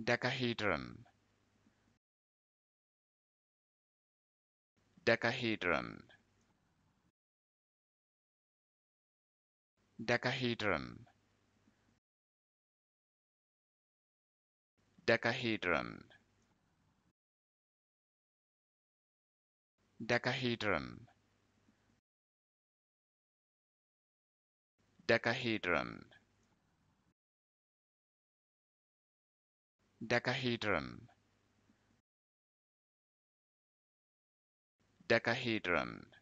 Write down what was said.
Decahedron Decahedron Decahedron Decahedron Decahedron Decahedron Decahedron. Decahedron.